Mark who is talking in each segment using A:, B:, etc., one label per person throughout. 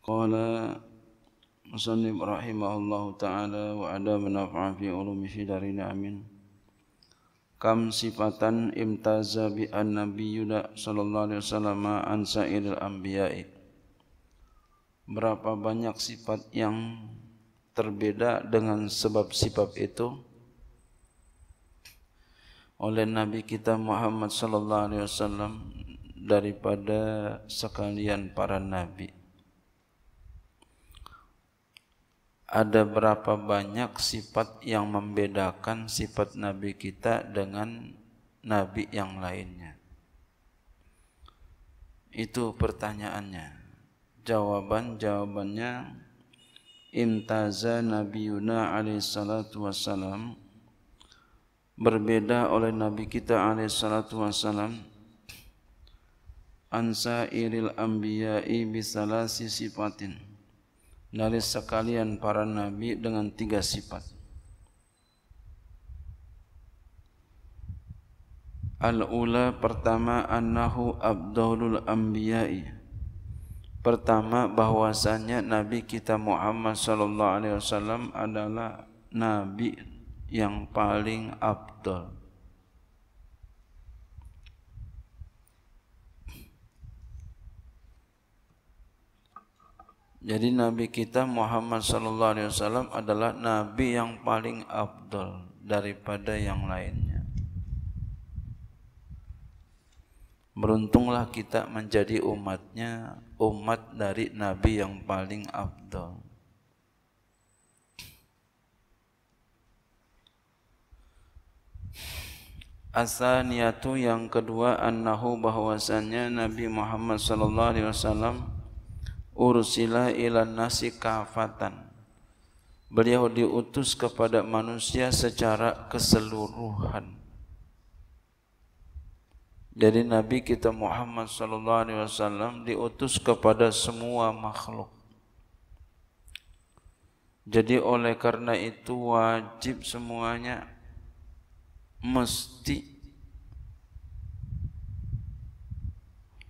A: قال مصنف رحمه الله تعالى وعدا من في علوم في دارين امين كم صفات امتاز بها النبي صلى الله عليه وسلم عن سائر الانبياء berapa banyak sifat yang terbeda dengan sebab sifat itu oleh Nabi kita Muhammad sallallahu alaihi wasallam daripada sekalian para nabi. ada berapa banyak sifat yang membedakan sifat nabi kita dengan nabi yang lainnya itu pertanyaannya jawaban jawabannya imtaza nabiyuna alaihi salatu wasalam berbeda oleh nabi kita alaihi salatu wasalam ansairil anbiya'i bisalasi sifatin dari sekalian para nabi dengan tiga sifat. Al-ula pertama annahu abdulul anbiya'i. Pertama bahwasanya nabi kita Muhammad sallallahu alaihi wasallam adalah nabi yang paling abdul. Jadi Nabi kita Muhammad sallallahu alaihi wasallam adalah nabi yang paling Abdul daripada yang lainnya. Beruntunglah kita menjadi umatnya, umat dari nabi yang paling Abdul. Asaniatu yang kedua annahu bahwasannya Nabi Muhammad sallallahu alaihi wasallam ursila ila nasi kafatan beliau diutus kepada manusia secara keseluruhan jadi nabi kita Muhammad SAW diutus kepada semua makhluk jadi oleh karena itu wajib semuanya mesti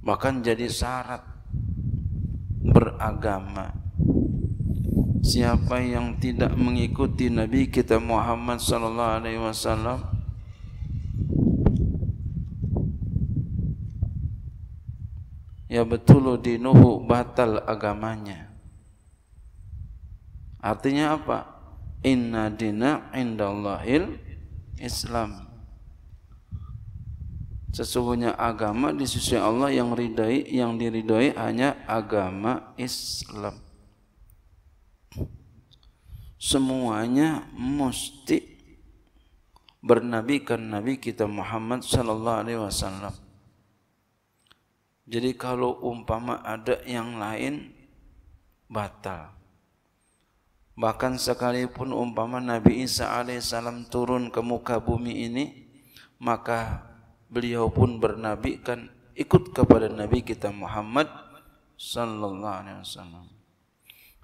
A: bahkan jadi syarat beragama siapa yang tidak mengikuti nabi kita Muhammad sallallahu alaihi wasallam ya betul di dinuhu batal agamanya artinya apa inna dina indallahil islam sesungguhnya agama di sisi Allah yang ridai yang diridai hanya agama Islam semuanya mesti bernabikan nabi kita Muhammad sallallahu alaihi wasallam jadi kalau umpama ada yang lain batal bahkan sekalipun umpama nabi Isa alaihi salam turun ke muka bumi ini maka beliau pun bernabikan ikut kepada Nabi kita Muhammad sallallahu alaihi wasallam.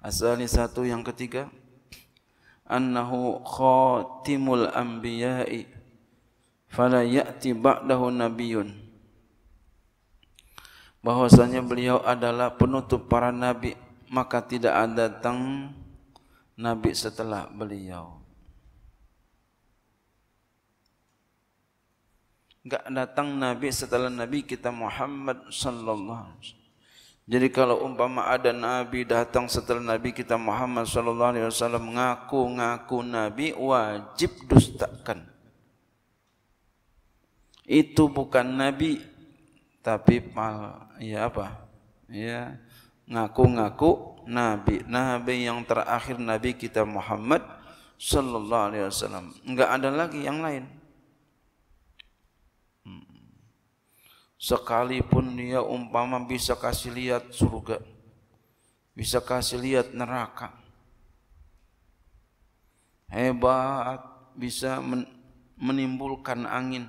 A: Asal satu yang ketiga, annahu khatimul anbiya'i fala ya'ti ba'dahu nabiyyun. Bahwasanya beliau adalah penutup para nabi, maka tidak ada datang nabi setelah beliau. enggak datang nabi setelah nabi kita Muhammad sallallahu alaihi wasallam. Jadi kalau umpama ada nabi datang setelah nabi kita Muhammad sallallahu alaihi wasallam ngaku-ngaku nabi wajib dustakan. Itu bukan nabi tapi mal ya apa? Ya ngaku-ngaku nabi. Nabi yang terakhir nabi kita Muhammad sallallahu alaihi wasallam. Enggak ada lagi yang lain. sekalipun dia umpama bisa kasih lihat surga, bisa kasih lihat neraka. Hebat, bisa menimbulkan angin.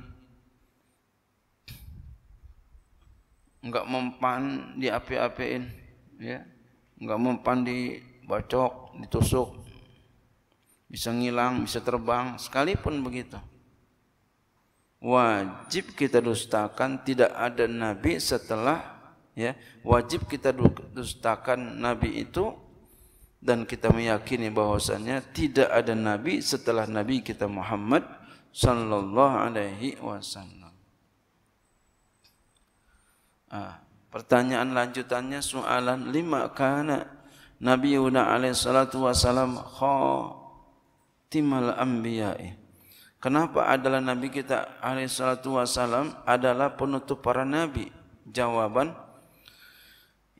A: Enggak mempan di api-apiin, ya. Enggak mempan di bacok, ditusuk. Bisa ngilang, bisa terbang, sekalipun begitu. wajib kita dustakan tidak ada nabi setelah ya wajib kita dustakan nabi itu dan kita meyakini bahwasannya tidak ada nabi setelah nabi kita Muhammad sallallahu alaihi wasallam. Ah, pertanyaan lanjutannya soalan lima kana Nabi Yuna alaihi salatu wasallam khatimal anbiya'i. Kenapa adalah Nabi kita alaih salatu wassalam adalah penutup para Nabi? Jawaban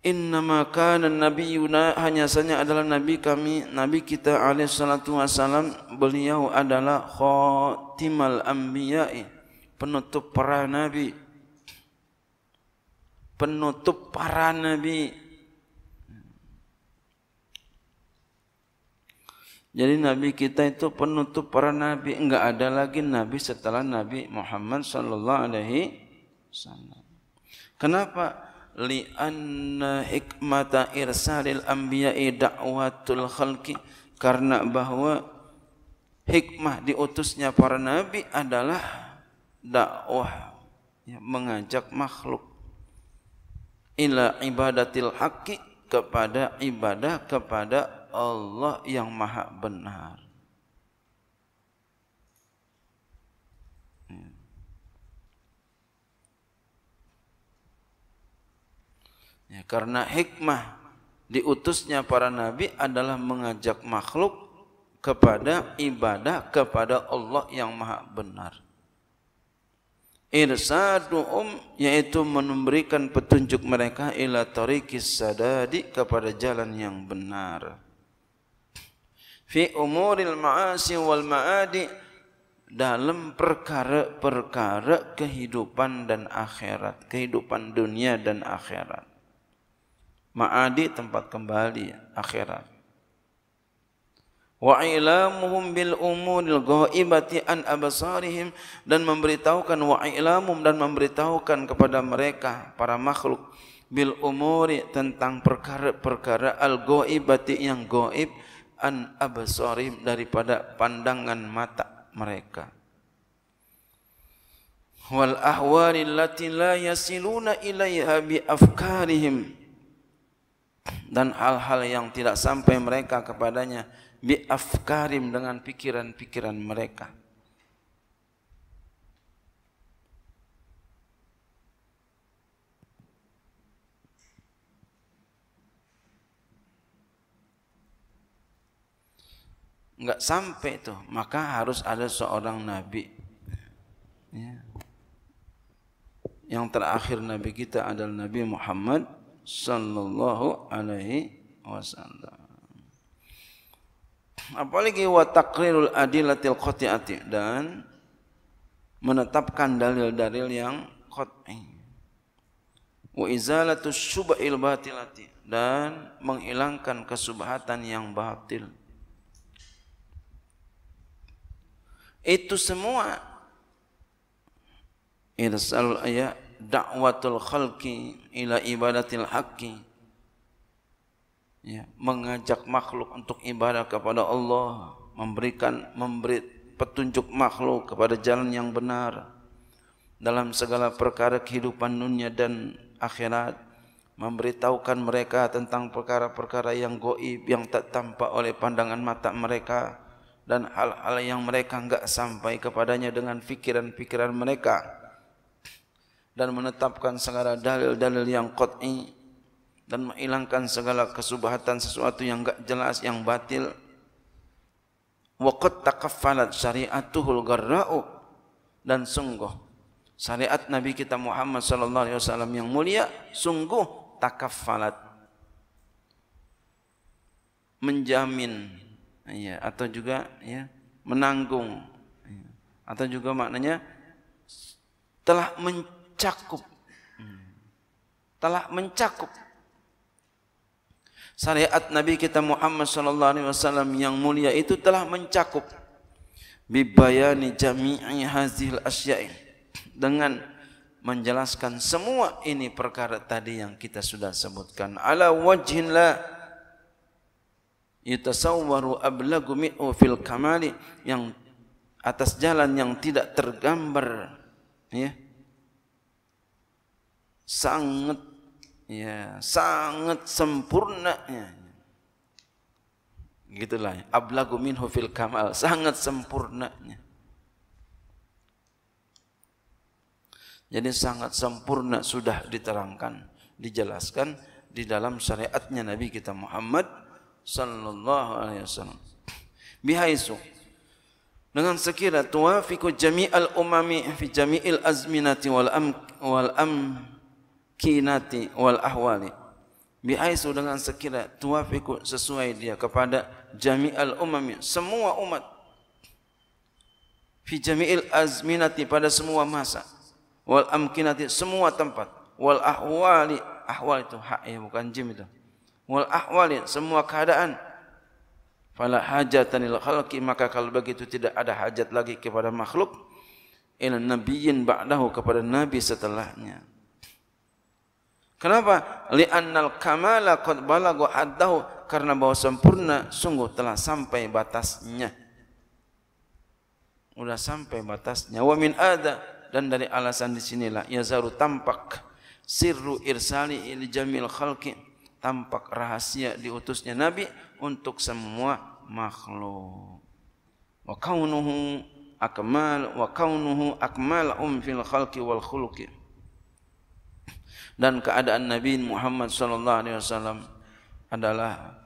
A: Innamaka dan Nabi Yuna hanya saja adalah Nabi kami, Nabi kita alaih salatu wassalam Beliau adalah khotimal anbiya'i Penutup para Nabi Penutup para Nabi Penutup para Nabi Jadi Nabi kita itu penutup para Nabi. Enggak ada lagi Nabi setelah Nabi Muhammad sallallahu alaihi wasallam. Kenapa? Li anna hikmata irsalil anbiya'i da'watul khalqi. Karena bahwa hikmah diutusnya para Nabi adalah dakwah. Ya, mengajak makhluk. Ila ibadatil haqqi kepada ibadah kepada Allah yang maha benar. Hmm. Ya, karena hikmah diutusnya para nabi adalah mengajak makhluk kepada ibadah kepada Allah yang maha benar. Irsadu um yaitu memberikan petunjuk mereka ila tariqis sadadi kepada jalan yang benar fi umuril ma'asi wal ma'adi dalam perkara-perkara kehidupan dan akhirat, kehidupan dunia dan akhirat. Ma'adi tempat kembali akhirat. Wa ilamuhum bil umuril ghaibati an absarihim dan memberitahukan wa ilamum dan memberitahukan kepada mereka para makhluk bil umuri tentang perkara-perkara al ghaibati yang ghaib an absarim daripada pandangan mata mereka wal ahwali allati la yasiluna ilaiha bi afkarihim dan hal-hal yang tidak sampai mereka kepadanya bi afkarim dengan pikiran -pikiran mereka nggak sampai tuh maka harus ada seorang nabi ya. yang terakhir nabi kita adalah Nabi Muhammad sallallahu alaihi wasallam apalagi wa taqrirul adilatil qati'ati dan menetapkan dalil-dalil yang qat'i wa izalatus syubhil batilati dan menghilangkan kesubhatan yang batil itu semua irsal ya dakwatul khalqi ila ibadatil haqqi ya mengajak makhluk untuk ibadah kepada Allah memberikan memberi petunjuk makhluk kepada jalan yang benar dalam segala perkara kehidupan dunia dan akhirat memberitahukan mereka tentang perkara-perkara yang goib yang tak tampak oleh pandangan mata mereka dan hal-hal yang mereka enggak sampai kepadanya dengan pikiran-pikiran mereka dan menetapkan segala dalil-dalil yang qat'i dan menghilangkan segala kesubhatan sesuatu yang enggak jelas yang batil wa qad taqaffalat syari'atuhul garra'u dan sungguh syariat nabi kita Muhammad sallallahu alaihi wasallam yang mulia sungguh takaffalat menjamin ya atau juga ya menanggung ya, atau juga maknanya telah mencakup hmm. telah mencakup syariat Nabi kita Muhammad sallallahu alaihi wasallam yang mulia itu telah mencakup bibayani jami'i hazil asya'i dengan menjelaskan semua ini perkara tadi yang kita sudah sebutkan ala wajhin la yatasawwaru ablagu mi'u fil kamali yang atas jalan yang tidak tergambar ya sangat ya sangat sempurna ya gitulah ya. ablagu minhu fil kamal sangat sempurnanya jadi sangat sempurna sudah diterangkan dijelaskan di dalam syariatnya Nabi kita Muhammad sallallahu alaihi wasallam bihaisu dengan sekira tua fiku jami'al umami fi jami'il azminati wal am wal am kinati wal ahwali bihaisu dengan sekira tua fiku sesuai dia kepada jami'al umami semua umat fi jami'il azminati pada semua masa wal amkinati semua tempat wal ahwali ahwal itu hak ya bukan jim itu wal ahwalin semua keadaan fala hajatanil lil khalqi maka kalau begitu tidak ada hajat lagi kepada makhluk ila nabiyyin ba'dahu kepada nabi setelahnya kenapa li annal kamala qad balagha haddahu karena bahwa sempurna sungguh telah sampai batasnya sudah sampai batasnya wa min ada dan dari alasan di sinilah yazaru tampak sirru irsali ila jamil khalqin tampak rahasia diutusnya Nabi untuk semua makhluk. Wa kaunuhu akmal wa kaunuhu akmal um fil khalqi wal khuluqi. Dan keadaan Nabi Muhammad sallallahu alaihi wasallam adalah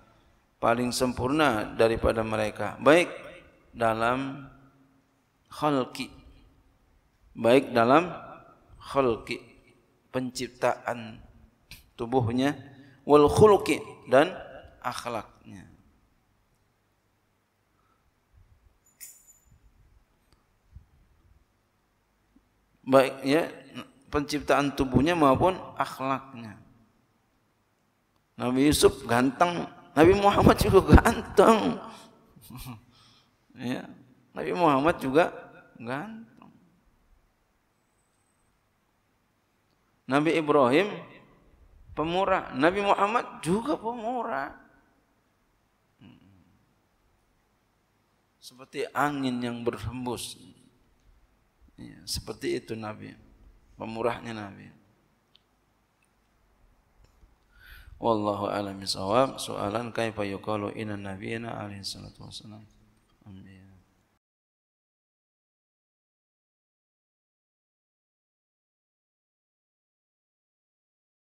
A: paling sempurna daripada mereka. Baik dalam khalqi. Baik dalam khalqi penciptaan tubuhnya wal khuluqi dan akhlaknya. Baik ya penciptaan tubuhnya maupun akhlaknya. Nabi Yusuf ganteng, Nabi Muhammad juga ganteng. ya, Nabi Muhammad juga ganteng. Nabi Ibrahim pemurah. Nabi Muhammad juga pemurah. Seperti angin yang berhembus. Ya, seperti itu Nabi. Pemurahnya Nabi. Wallahu alam isawab. Soalan kaifa yukalu inan nabiyina alaihi salatu wassalam. Amin.